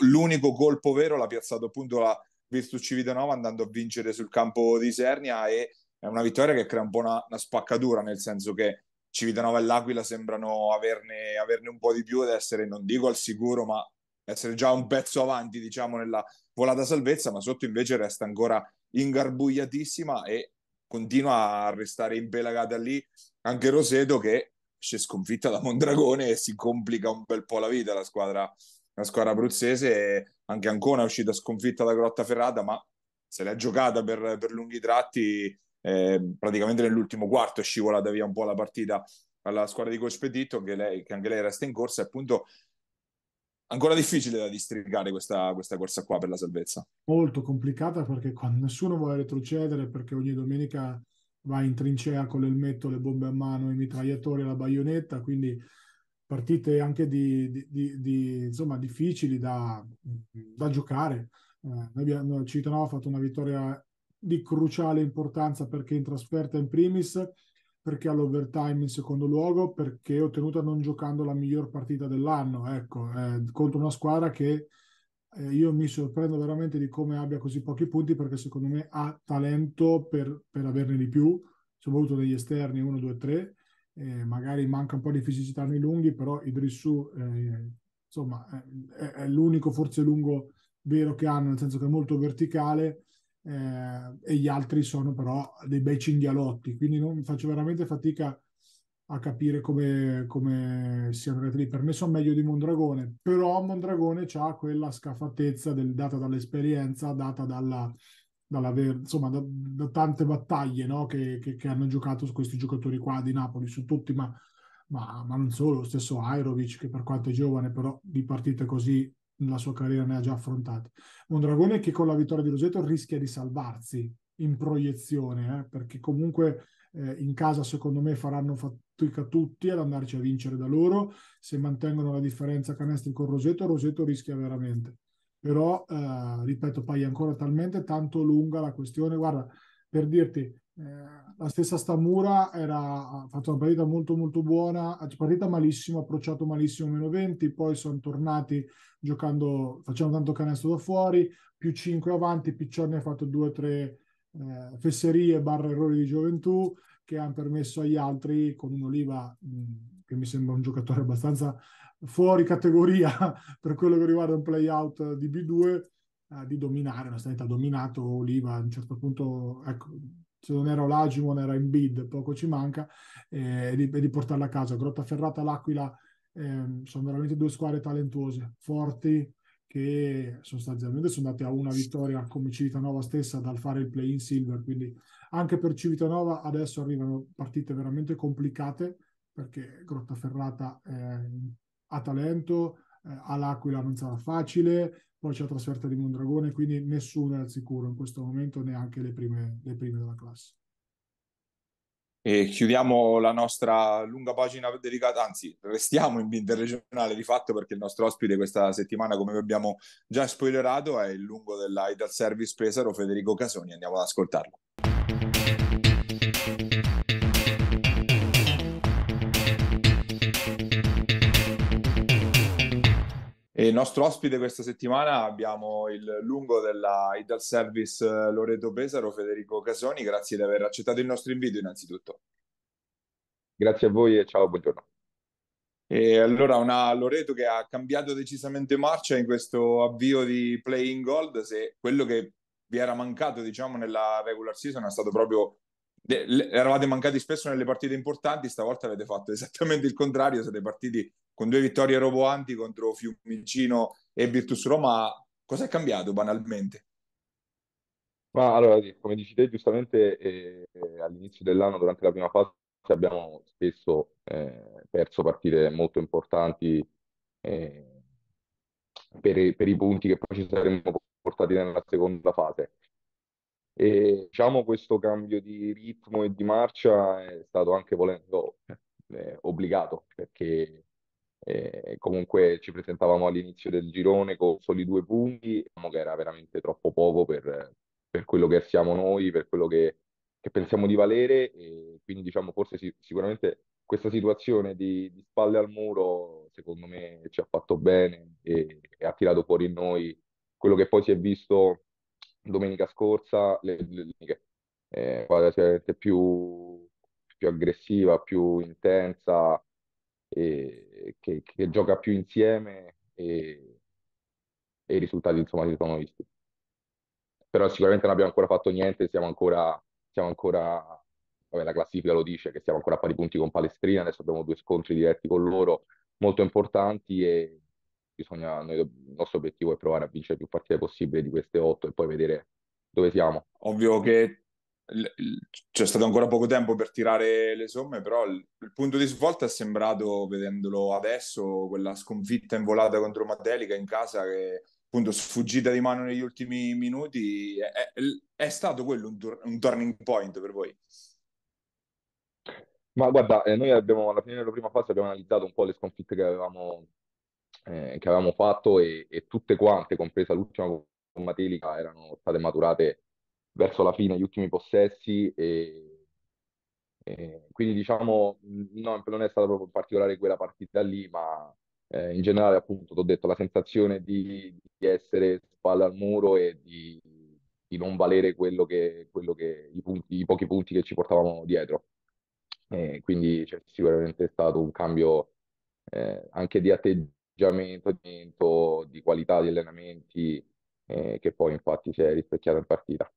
l'unico colpo vero l'ha piazzato appunto la Virtus Civitanova andando a vincere sul campo di Sernia e è una vittoria che crea un po' una, una spaccatura, nel senso che Civitanova e L'Aquila sembrano averne, averne, un po' di più ed essere, non dico al sicuro, ma essere già un pezzo avanti, diciamo, nella volata salvezza, ma sotto invece resta ancora ingarbugliatissima e continua a restare impelagata lì anche Roseto che si è sconfitta da Mondragone e si complica un bel po' la vita la squadra la squadra abruzzese, anche Ancona è uscita sconfitta da Grottaferrata, ma se l'è giocata per, per lunghi tratti, eh, praticamente nell'ultimo quarto è scivolata via un po' la partita alla squadra di Cospedito, che, lei, che anche lei resta in corsa, e appunto ancora difficile da districare questa, questa, corsa qua per la salvezza. Molto complicata perché quando nessuno vuole retrocedere perché ogni domenica va in trincea con l'elmetto, le bombe a mano, i mitragliatori e la baionetta, quindi partite anche di, di, di, di insomma, difficili da, da giocare. Eh, abbiamo, ha fatto una vittoria di cruciale importanza perché in trasferta in primis, perché all'overtime in secondo luogo, perché ottenuta non giocando la miglior partita dell'anno, ecco, eh, contro una squadra che eh, io mi sorprendo veramente di come abbia così pochi punti perché secondo me ha talento per, per averne di più, soprattutto degli esterni 1, 2, 3 eh, magari manca un po' di fisicità nei lunghi, però Idrissù eh, insomma, è, è, l'unico forse lungo vero che hanno, nel senso che è molto verticale eh, e gli altri sono però dei bei cinghialotti, quindi non faccio veramente fatica a capire come, come siano arrivati lì. Per me sono meglio di Mondragone, però Mondragone ha quella scafatezza del, data dall'esperienza, data dalla dall'aver, insomma, da, da tante battaglie no? che, che, che, hanno giocato su questi giocatori qua di Napoli, su tutti, ma, ma, ma non solo, lo stesso Airovic, che per quanto è giovane, però di partite così la sua carriera ne ha già affrontate. Mondragone che con la vittoria di Roseto rischia di salvarsi in proiezione, eh? perché comunque eh, in casa secondo me faranno fatica tutti ad andarci a vincere da loro, se mantengono la differenza canestri con Roseto, Roseto rischia veramente però eh, ripeto poi è ancora talmente tanto lunga la questione guarda per dirti eh, la stessa Stamura era, ha fatto una partita molto molto buona partita malissimo, approcciato malissimo meno 20 poi sono tornati giocando facendo tanto canestro da fuori più 5 avanti, Piccioni ha fatto 2-3 eh, fesserie barra errori di gioventù che hanno permesso agli altri con un'oliva mh, che mi sembra un giocatore abbastanza fuori categoria per quello che riguarda un playout di B2, eh, di dominare, onestamente ha dominato Oliva a un certo punto, ecco, se non era Olagimon era in bid, poco ci manca, eh, di, di portarla a casa. Grottaferrata, L'Aquila eh, sono veramente due squadre talentuose, forti, che sostanzialmente sono andate a una vittoria come Civitanova stessa dal fare il play in silver, quindi anche per Civitanova adesso arrivano partite veramente complicate perché Grottaferrata eh, ha talento, eh, all'Aquila non sarà facile, poi c'è la trasferta di Mondragone, quindi nessuno è al sicuro in questo momento, neanche le prime, le prime della classe. E chiudiamo la nostra lunga pagina dedicata, anzi restiamo in interregionale di fatto perché il nostro ospite questa settimana, come abbiamo già spoilerato, è il lungo della Ital Service Pesaro Federico Casoni, andiamo ad ascoltarlo. il nostro ospite questa settimana abbiamo il lungo della Idal Service eh, Loreto Pesaro, Federico Casoni. Grazie di aver accettato il nostro invito innanzitutto. Grazie a voi e ciao, buongiorno. E allora una Loreto che ha cambiato decisamente marcia in questo avvio di play in gold, se quello che vi era mancato diciamo nella regular season è stato proprio eravate mancati spesso nelle partite importanti, stavolta avete fatto esattamente il contrario, siete partiti con due vittorie roboanti contro Fiumicino e Virtus Roma. Cosa è cambiato banalmente? Ma allora, come dici te, giustamente eh, eh, all'inizio dell'anno, durante la prima fase, abbiamo spesso eh, perso partite molto importanti eh, per, per, i punti che poi ci saremmo portati nella seconda fase. E diciamo questo cambio di ritmo e di marcia è stato anche volendo eh, obbligato perché eh, comunque ci presentavamo all'inizio del girone con soli due punti, diciamo che era veramente troppo poco per, per quello che siamo noi, per quello che, che pensiamo di valere e quindi diciamo forse sì, sicuramente questa situazione di, di, spalle al muro secondo me ci ha fatto bene e, e ha tirato fuori in noi quello che poi si è visto domenica scorsa, le, le righe, eh, sicuramente più, più, aggressiva, più intensa, eh, che, che, gioca più insieme e, e, i risultati insomma si sono visti. Però sicuramente non abbiamo ancora fatto niente, siamo ancora, siamo ancora vabbè, la classifica lo dice, che siamo ancora a pari punti con Palestrina, adesso abbiamo due scontri diretti con loro molto importanti e bisogna, noi, il nostro obiettivo è provare a vincere più partite possibili di queste otto e poi vedere dove siamo. Ovvio che c'è stato ancora poco tempo per tirare le somme, però il, il punto di svolta è sembrato, vedendolo adesso, quella sconfitta involata contro Matelica in casa che appunto sfuggita di mano negli ultimi minuti, è, è, è stato quello un, tur- un, turning point per voi? Ma guarda, eh, noi abbiamo alla fine della prima fase abbiamo analizzato un po' le sconfitte che avevamo eh, che avevamo fatto e, e, tutte quante, compresa l'ultima con telica, erano state maturate verso la fine, gli ultimi possessi e, e quindi diciamo no, non è stata proprio particolare quella partita lì, ma eh, in generale appunto ti ho detto la sensazione di, di essere spalla al muro e di, di non valere quello che, quello che i, punti, i, pochi punti che ci portavamo dietro. E eh, quindi c'è cioè, sicuramente stato un cambio eh, anche di atteggiamento atteggiamento di qualità di allenamenti eh, che poi infatti si è rispecchiato in partita.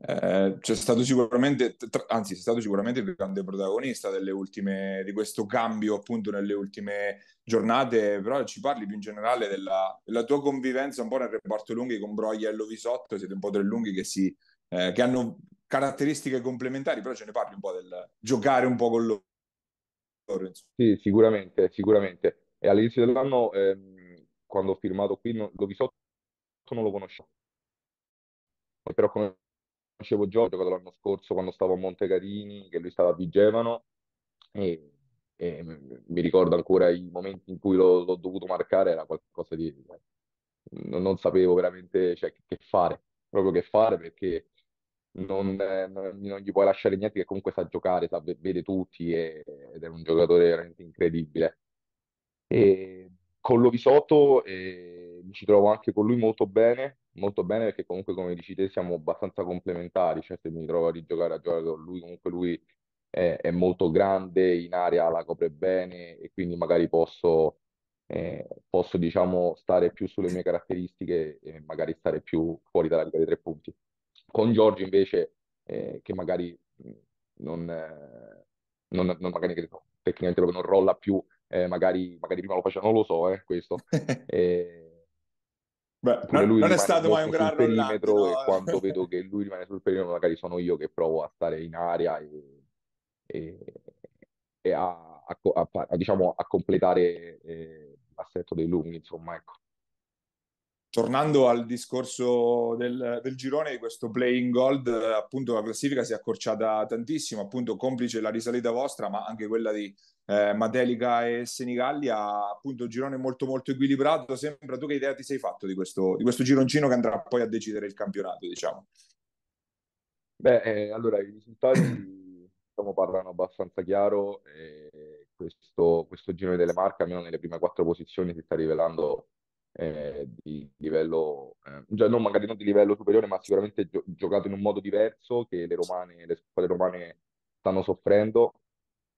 Eh, c'è stato sicuramente, tra, anzi, è stato sicuramente il grande protagonista delle ultime, di questo cambio appunto nelle ultime giornate, però ci parli più in generale della, della tua convivenza un po' nel reparto lunghi con Broglia e Lovisotto, siete un po' tre lunghi che, si, eh, che hanno caratteristiche complementari, però ce ne parli un po' del giocare un po' con loro. Sì, sicuramente, sicuramente. E all'inizio dell'anno, ehm, quando ho firmato qui, no, Lovisotto non lo conoscevo. Però conoscevo Giorgio che l'anno scorso quando stavo a Montecarini, che lui stava a Vigevano, e, e mi ricordo ancora i momenti in cui l'ho, l'ho dovuto marcare, era qualcosa di... Non, non sapevo veramente cioè, che fare, proprio che fare perché... Non, non, non, gli puoi lasciare niente che comunque sa giocare, sa, vede tutti e, ed è un giocatore veramente incredibile con Lovisoto eh, mi ci trovo anche con lui molto bene, molto bene perché comunque come dici te siamo abbastanza complementari, cioè se mi trovo a rigiocare a giocare con lui comunque lui è, è molto grande, in area la copre bene e quindi magari posso, eh, posso diciamo stare più sulle mie caratteristiche e magari stare più fuori dalla linea dei tre punti. Con Giorgio invece eh, che magari mm, non, non, non magari, tecnicamente non rolla più eh, magari, magari, prima lo faceva, non lo so, eh, questo. Eh, Beh, non, non è stato mai un gran perimetro no? e quando vedo che lui rimane sul perimetro magari sono io che provo a stare in aria e, e, e a, a, a, diciamo, a, completare eh, l'assetto dei lunghi, insomma, ecco tornando al discorso del, del, girone di questo playing gold, appunto la classifica si è accorciata tantissimo, appunto complice la risalita vostra, ma anche quella di eh, Matelica e Senigallia, appunto il girone molto molto equilibrato, sembra tu che idea ti sei fatto di questo, di questo gironcino che andrà poi a decidere il campionato, diciamo? Beh, eh, allora i risultati diciamo, parlano abbastanza chiaro, eh, questo, questo girone delle marche, almeno nelle prime quattro posizioni, si sta rivelando eh, di livello, cioè non, magari non di livello superiore, ma sicuramente gio- giocato in un modo diverso che le romane, le squadre romane stanno soffrendo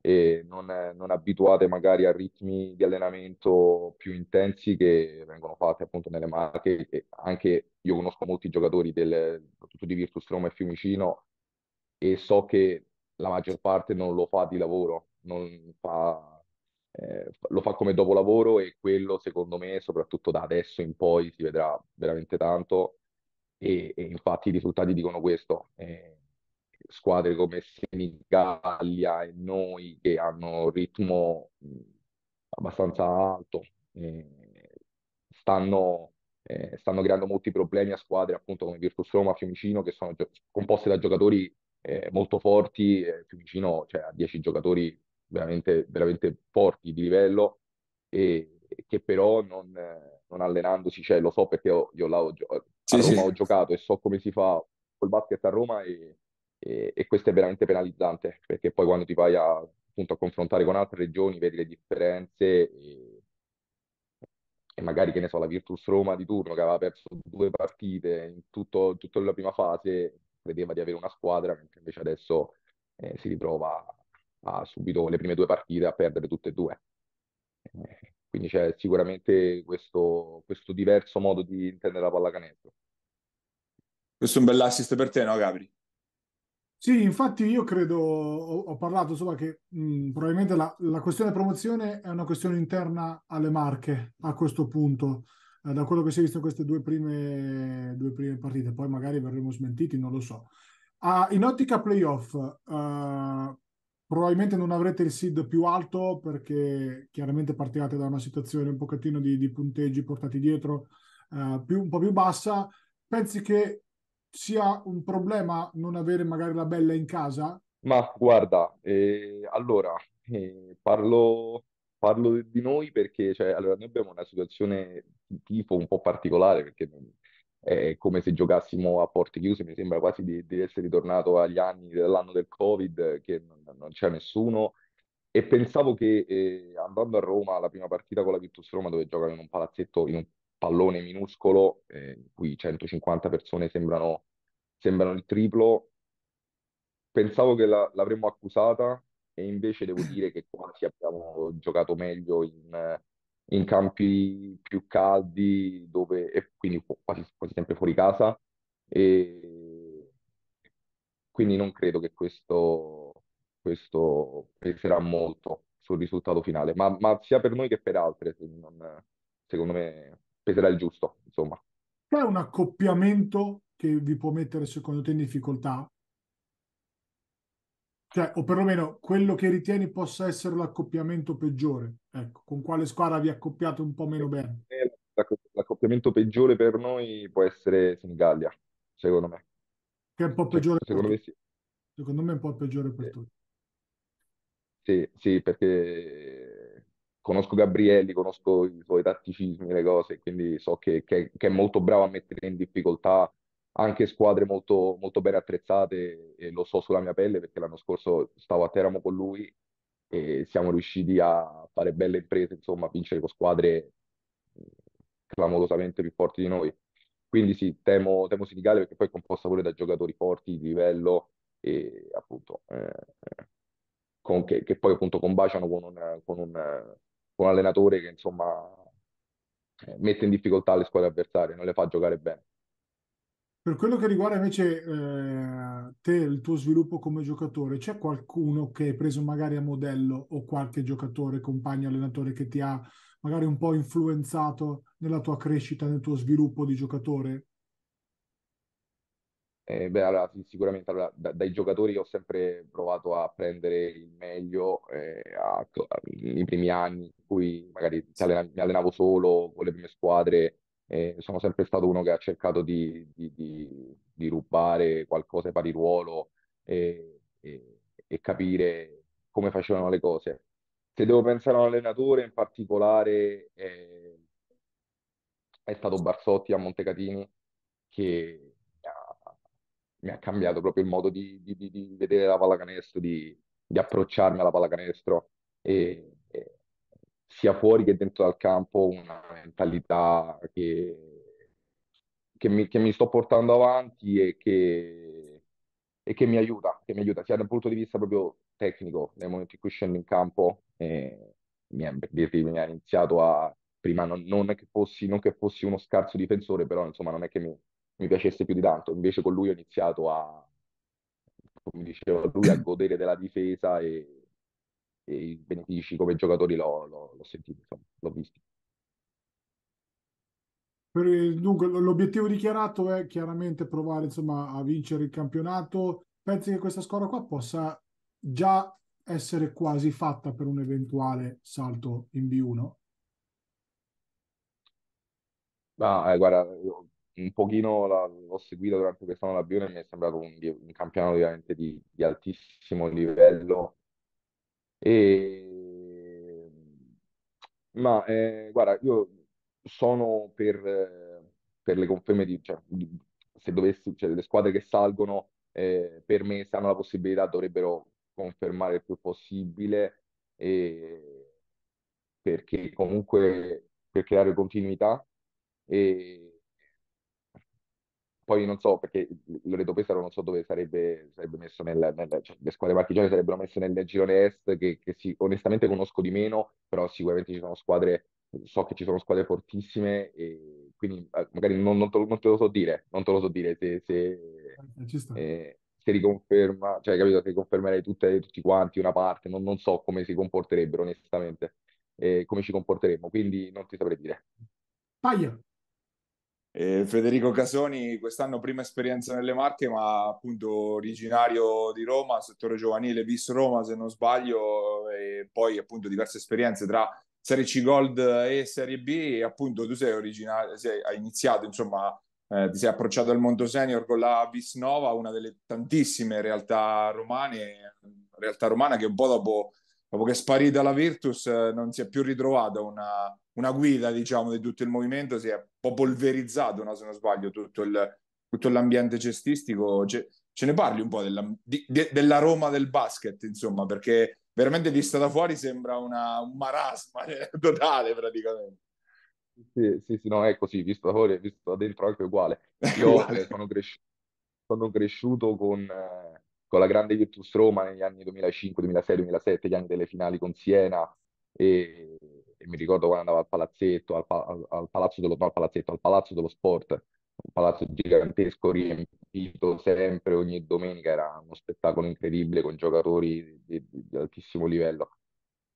e non, non, abituate magari a ritmi di allenamento più intensi che vengono fatti appunto nelle marche. E anche io conosco molti giocatori del, soprattutto di Virtus Roma e Fiumicino e so che la maggior parte non lo fa di lavoro, non fa eh, lo fa come dopo lavoro e quello secondo me soprattutto da adesso in poi si vedrà veramente tanto e, e infatti i risultati dicono questo. Eh, squadre come Senigallia e noi che hanno un ritmo abbastanza alto eh, stanno, eh, stanno, creando molti problemi a squadre appunto come Virtus Roma, Fiumicino che sono gio- composte da giocatori eh, molto forti, Fiumicino cioè, ha 10 giocatori veramente, veramente forti di livello e che però non, non allenandosi, cioè lo so perché ho, io là ho, gio- sì, sì. ho, giocato e so come si fa col basket a Roma e, e, e, questo è veramente penalizzante perché poi quando ti vai a, appunto, a confrontare con altre regioni vedi le differenze e, e, magari che ne so la Virtus Roma di turno che aveva perso due partite in tutto, tutta la prima fase credeva di avere una squadra mentre invece adesso eh, si ritrova ha subito le prime due partite a perdere tutte e due. Eh, quindi c'è sicuramente questo, questo diverso modo di intendere la pallacanestro. Questo è un bell'assist per te, no Gabri? Sì, infatti io credo, ho, ho parlato insomma che mh, probabilmente la, la, questione promozione è una questione interna alle marche a questo punto, eh, da quello che si è visto in queste due prime, due prime partite, poi magari verremo smentiti, non lo so. Ah, in ottica playoff, eh, Probabilmente non avrete il seed più alto perché chiaramente partirete da una situazione un pochettino di, di punteggi portati dietro eh, più, un po' più bassa. Pensi che sia un problema non avere magari la bella in casa? Ma guarda, eh, allora eh, parlo, parlo, di noi perché cioè, allora, noi abbiamo una situazione tipo un po' particolare perché è come se giocassimo a porte chiuse, mi sembra quasi di, di essere ritornato agli anni dell'anno del Covid, che non, non c'è nessuno. E pensavo che eh, andando a Roma, la prima partita con la Virtus Roma, dove giocano in un palazzetto, in un pallone minuscolo, eh, in cui 150 persone sembrano, sembrano il triplo, pensavo che la, l'avremmo accusata e invece devo dire che quasi abbiamo giocato meglio in in campi più caldi, dove, e quindi quasi, quasi sempre fuori casa. E quindi non credo che questo, questo peserà molto sul risultato finale, ma, ma sia per noi che per altre, non, secondo me peserà il giusto, insomma. C'è un accoppiamento che vi può mettere secondo te in difficoltà? cioè, o perlomeno quello che ritieni possa essere l'accoppiamento peggiore, ecco, con quale squadra vi accoppiate un po' meno eh, bene? Eh, l'accoppiamento peggiore per noi può essere Senigallia, secondo me. Che è un po' peggiore cioè, secondo me sì. Secondo me è un po' peggiore per sì. tutti. Sì, sì, perché conosco Gabrielli, conosco i suoi tatticismi, le cose, quindi so che, che, che è molto bravo a mettere in difficoltà anche squadre molto, molto ben attrezzate e lo so sulla mia pelle perché l'anno scorso stavo a Teramo con lui e siamo riusciti a fare belle imprese, insomma, a vincere con squadre mm, clamorosamente più forti di noi. Quindi sì, temo, temo Sinigale perché poi è composta pure da giocatori forti di livello e appunto eh, con, che, che, poi appunto combaciano con un, con un, con un allenatore che insomma eh, mette in difficoltà le squadre avversarie, non le fa giocare bene. Per quello che riguarda invece eh, te, il tuo sviluppo come giocatore, c'è qualcuno che hai preso magari a modello o qualche giocatore, compagno, allenatore che ti ha magari un po' influenzato nella tua crescita, nel tuo sviluppo di giocatore? Eh, beh, allora, sì, sicuramente allora, da- dai giocatori ho sempre provato a prendere il meglio eh, a- a- nei primi anni in cui magari allena- mi allenavo solo con le prime squadre eh, sono sempre stato uno che ha cercato di, di, di, di rubare qualcosa per il ruolo e, e, e, capire come facevano le cose. Se devo pensare a un allenatore in particolare eh, è stato Barsotti a Montecatini che mi ha, mi ha cambiato proprio il modo di, vedere la pallacanestro, di, approcciarmi alla pallacanestro e sia fuori che dentro dal campo una mentalità che, che, mi, che mi sto portando avanti e che, e che mi aiuta, che mi aiuta sia dal punto di vista proprio tecnico, nel momento in cui scendo in campo, eh, mi, è, mi ha iniziato a, prima non, non, è che fossi, non che fossi uno scarso difensore, però insomma non è che mi, mi piacesse più di tanto, invece con lui ho iniziato a, come diceva lui, a godere della difesa e i benefici come giocatori l'ho, sentito, insomma, l'ho visto. dunque, l'obiettivo dichiarato è chiaramente provare insomma, a vincere il campionato. Pensi che questa squadra qua possa già essere quasi fatta per un eventuale salto in B1? Ma eh, guarda, un pochino l'ho seguita durante quest'anno la B1 e mi è sembrato un, un campionato veramente di, di altissimo livello e... Ma eh, guarda, io sono per, eh, per le conferme di, cioè, di- se dovessi, cioè, le squadre che salgono, eh, per me, se hanno la possibilità, dovrebbero confermare il più possibile, e perché comunque per creare continuità. E poi non so perché Loreto Pesaro non so dove sarebbe, sarebbe messo nel, nel cioè, le squadre partigiane sarebbero messe nel girone est che, che sì, onestamente conosco di meno però sicuramente ci sono squadre so che ci sono squadre fortissime e quindi eh, magari non, non, te, non te, lo so dire non te lo so dire se, se, eh, eh, eh se riconferma cioè capito se confermerei tutte, tutti quanti una parte non, non so come si comporterebbero onestamente eh, come ci comporteremmo quindi non ti saprei dire Paglia eh, Federico Casoni, quest'anno prima esperienza nelle Marche, ma appunto originario di Roma, settore giovanile, bis Roma se non sbaglio, e poi appunto diverse esperienze tra Serie C Gold e Serie B. E, appunto tu sei originario, sei, hai iniziato, insomma, eh, ti sei approcciato al mondo senior con la Bis Nova, una delle tantissime realtà romane, realtà romana che un po' dopo dopo che è sparita la Virtus eh, non si è più ritrovata una, una guida diciamo, di tutto il movimento, si è un po' polverizzato, no, se non sbaglio, tutto, il, tutto l'ambiente cestistico. Ce, ce, ne parli un po' della, di, de, della, Roma del basket, insomma, perché veramente vista da fuori sembra una, un marasma totale praticamente. Sì, sì, sì, no, è così, visto da fuori e visto da dentro anche uguale. Io eh, sono, cresci- sono, cresciuto con... Eh con la grande Virtus Roma negli anni 2005, 2006, 2007, gli anni delle finali con Siena e, e mi ricordo quando andavo al palazzetto, al, al, palazzo dello, no, al, palazzetto, al palazzo dello sport, un palazzo gigantesco riempito sempre ogni domenica, era uno spettacolo incredibile con giocatori di, di, di altissimo livello.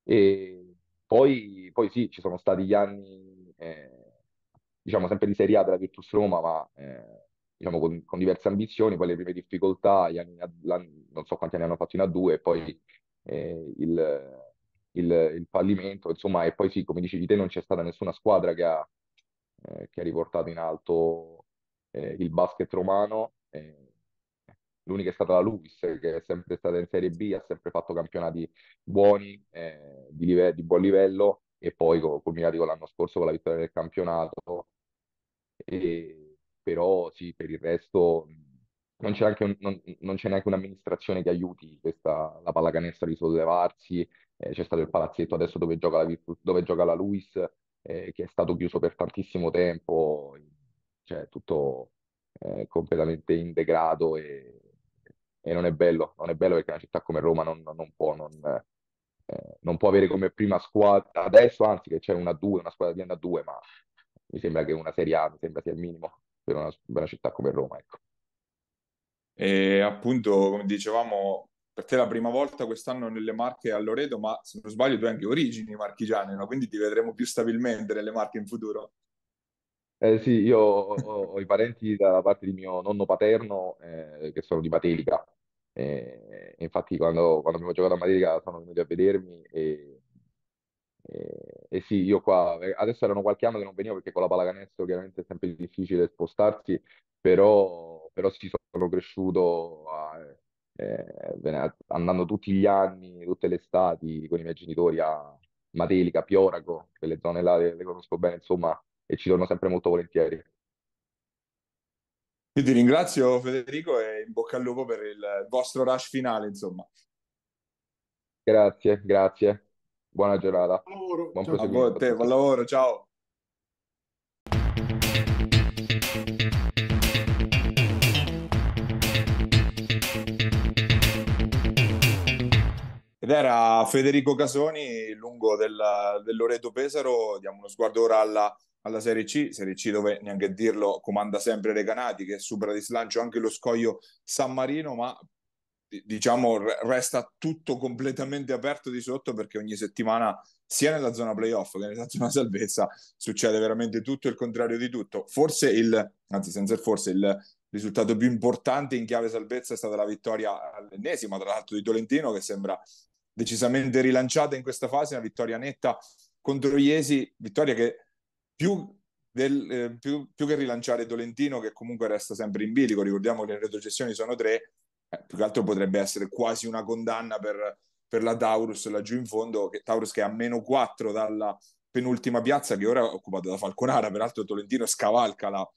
E poi, poi, sì, ci sono stati gli anni, eh, diciamo sempre di Serie A della Virtus Roma, ma eh, diciamo, con, con, diverse ambizioni, poi le prime difficoltà, anni, non so quanti anni hanno fatto in A2 e poi eh, il, il, il, fallimento, insomma, e poi sì, come dicevi te, non c'è stata nessuna squadra che ha, eh, che ha riportato in alto eh, il basket romano. l'unica è stata la Luvis, che è sempre stata in Serie B, ha sempre fatto campionati buoni, eh, di, live- di, buon livello, e poi culminati con l'anno scorso con la vittoria del campionato. E però sì, per il resto non c'è, anche un- non- non c'è neanche un'amministrazione che aiuti questa, la pallacanestro di sollevarsi, eh, c'è stato il palazzetto adesso dove gioca la, dove gioca la Luis, eh, che è stato chiuso per tantissimo tempo, cioè tutto eh, completamente in degrado e, e non è bello, non è bello perché una città come Roma non, non- può, non, eh, non può avere come prima squadra, adesso anzi che c'è una 2 una squadra di N2, ma mi sembra che una Serie A mi sembra sia il minimo per una, bella città come Roma. Ecco. E appunto, come dicevamo, per te la prima volta quest'anno nelle Marche a Loreto, ma se non sbaglio tu hai anche origini marchigiane, no? quindi ti vedremo più stabilmente nelle Marche in futuro. Eh sì, io ho, ho i parenti da parte di mio nonno paterno eh, che sono di Matelica. Eh, infatti, quando, quando abbiamo giocato a Matelica sono venuti a vedermi e e, eh, e, eh, sì, io qua eh, adesso erano qualche anno che non venivo perché con la pallacanestro chiaramente è sempre difficile spostarsi, però, però sì, sono cresciuto a, eh, andando tutti gli anni, tutte le estati con i miei genitori a Matelica, Pioraco, quelle zone là le, le conosco bene, insomma, e ci torno sempre molto volentieri. Io ti ringrazio Federico e in bocca al lupo per il vostro rush finale, insomma. Grazie, grazie. Buona giornata. Buon ciao. a te, buon lavoro, ciao. Ed era Federico Casoni, lungo del, Loreto Pesaro. Diamo uno sguardo ora alla, alla, Serie C, Serie C dove neanche dirlo comanda sempre Recanati, che supera di slancio anche lo scoglio San Marino, ma diciamo resta tutto completamente aperto di sotto perché ogni settimana sia nella zona playoff che nella zona salvezza succede veramente tutto il contrario di tutto forse il anzi senza il forse il risultato più importante in chiave salvezza è stata la vittoria all'ennesima tra l'altro di Tolentino che sembra decisamente rilanciata in questa fase una vittoria netta contro Iesi vittoria che più del, eh, più, più, che rilanciare Tolentino, che comunque resta sempre in bilico, ricordiamo che le retrocessioni sono tre, eh, più che altro potrebbe essere quasi una condanna per, per la Taurus laggiù in fondo, che Taurus che è a meno 4 dalla penultima piazza che ora è occupata da Falconara, peraltro Tolentino scavalca, la,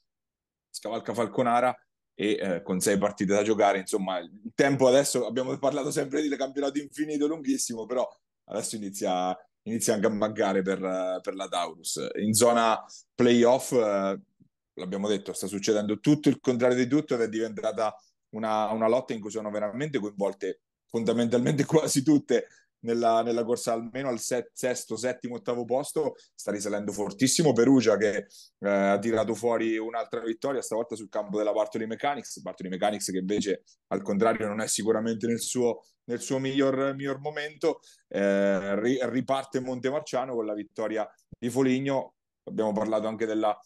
scavalca Falconara e eh, con sei partite da giocare, insomma, il tempo adesso, abbiamo parlato sempre di campionato infinito lunghissimo, però adesso inizia, inizia anche a mancare per, per, la Taurus. In zona playoff, eh, l'abbiamo detto, sta succedendo tutto il contrario di tutto ed è diventata una, una lotta in cui sono veramente coinvolte fondamentalmente quasi tutte nella, nella, corsa almeno al set, sesto, settimo, ottavo posto sta risalendo fortissimo Perugia che eh, ha tirato fuori un'altra vittoria stavolta sul campo della Bartoli Mechanics Bartoli Mechanics che invece al contrario non è sicuramente nel suo, nel suo miglior, miglior, momento eh, ri, riparte Montemarciano con la vittoria di Foligno abbiamo parlato anche della,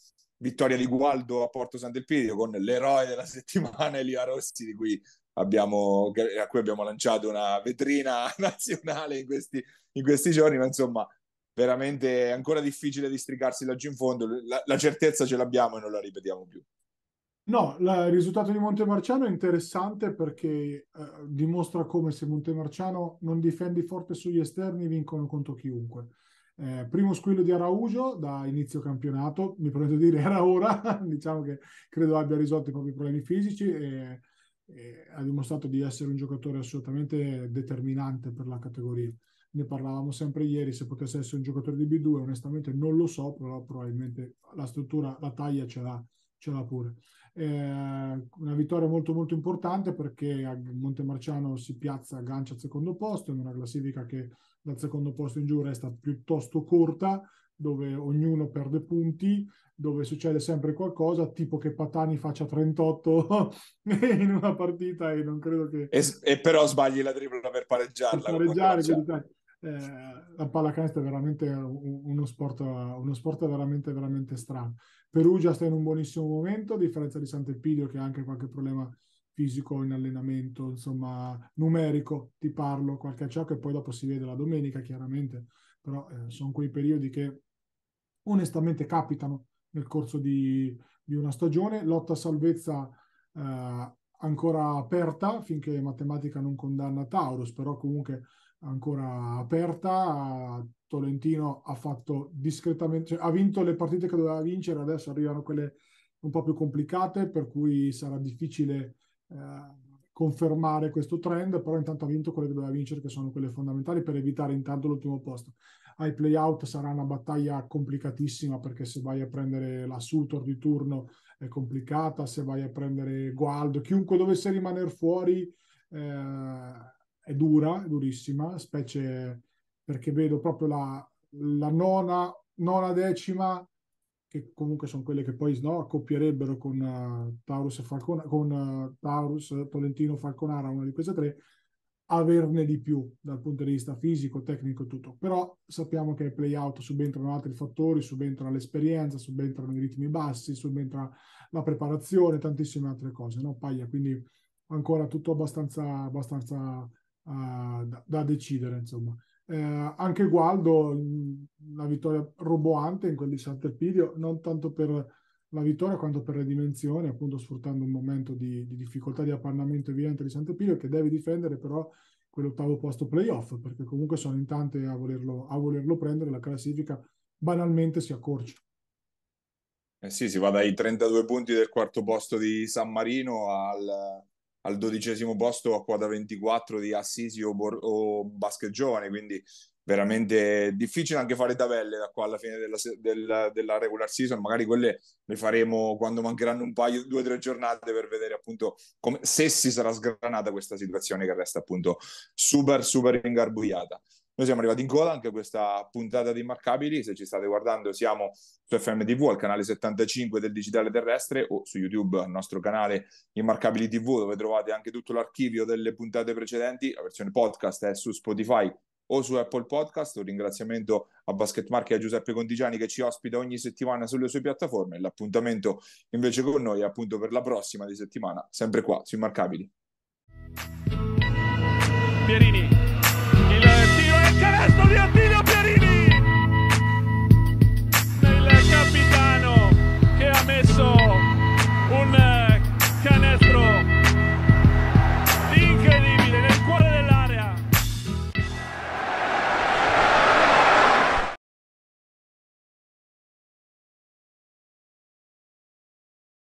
vittoria di Gualdo a Porto San con l'eroe della settimana Elia Rossi di cui abbiamo, a cui abbiamo lanciato una vetrina nazionale in questi, in questi giorni, ma insomma veramente è ancora difficile districarsi laggiù in fondo, la, la certezza ce l'abbiamo e non la ripetiamo più. No, la, il risultato di Montemarciano è interessante perché eh, dimostra come se Montemarciano non difendi forte sugli esterni vincono contro chiunque. Eh, primo squillo di Araujo da inizio campionato, mi prometto di dire era ora, diciamo che credo abbia risolto i propri problemi fisici e, e, ha dimostrato di essere un giocatore assolutamente determinante per la categoria. Ne parlavamo sempre ieri, se potesse essere un giocatore di B2, onestamente non lo so, però probabilmente la struttura, la taglia ce l'ha, ce l'ha pure. Eh, una vittoria molto molto importante perché a Montemarciano si piazza, aggancia al secondo posto in una classifica che dal secondo posto in giù resta piuttosto corta, dove ognuno perde punti, dove succede sempre qualcosa, tipo che Patani faccia 38 in una partita e non credo che... E, e però sbagli la tripla per pareggiarla. Per pareggiare, eh, la pallacanestro è veramente uno sport, uno sport veramente, veramente strano. Perugia sta in un buonissimo momento, a differenza di Sant'Epidio che ha anche qualche problema fisico in allenamento, insomma, numerico, ti parlo, qualche ciò che poi dopo si vede la domenica, chiaramente, però eh, sono quei periodi che onestamente capitano nel corso di, di una stagione. Lotta a salvezza eh, ancora aperta finché matematica non condanna Taurus, però comunque ancora aperta. Tolentino ha fatto discretamente, cioè, ha vinto le partite che doveva vincere, adesso arrivano quelle un po' più complicate, per cui sarà difficile eh, confermare questo trend, però intanto ha vinto quelle che doveva vincere, che sono quelle fondamentali per evitare intanto l'ultimo posto. Ai playout sarà una battaglia complicatissima perché se vai a prendere la Sutor di turno è complicata, se vai a prendere Gualdo, chiunque dovesse rimanere fuori eh, è dura, è durissima, specie perché vedo proprio la, la nona, nona decima, che comunque sono quelle che poi no, accoppierebbero con, uh, Taurus, e Falcon- con uh, Taurus, Tolentino, Falconara, una di queste tre, averne di più dal punto di vista fisico, tecnico e tutto. Però sappiamo che nel play-out subentrano altri fattori, subentra l'esperienza, subentrano i ritmi bassi, subentra la preparazione, tantissime altre cose, no? Paglia, quindi ancora tutto abbastanza, abbastanza uh, da, da, decidere, insomma. Eh, anche Gualdo, una mm, vittoria roboante in quel di Sant'Epidio, non tanto per la vittoria quanto per le dimensioni, appunto sfruttando un momento di, di difficoltà di appannamento evidente di Sant'Epidio, che deve difendere però quell'ottavo posto playoff, perché comunque sono in tante a volerlo, a volerlo prendere, la classifica banalmente si accorcia. Eh sì, si va dai 32 punti del quarto posto di San Marino al al dodicesimo posto a quota 24 di Assisi o, Bor- o Basket Giovane, quindi veramente difficile anche fare tabelle da qua alla fine della, della, della, regular season, magari quelle le faremo quando mancheranno un paio, due o tre giornate per vedere appunto come, se si sarà sgranata questa situazione che resta appunto super super ingarbugliata. Noi siamo arrivati in coda anche a questa puntata di Immarcabili. Se ci state guardando, siamo su FMTV al canale 75 del Digitale Terrestre o su YouTube al nostro canale Immarcabili TV, dove trovate anche tutto l'archivio delle puntate precedenti. La versione podcast è su Spotify o su Apple Podcast. Un ringraziamento a Basket Market e a Giuseppe Contigiani che ci ospita ogni settimana sulle sue piattaforme. L'appuntamento invece con noi è appunto per la prossima di settimana, sempre qua su Immarcabili. Pierini Esto, Dios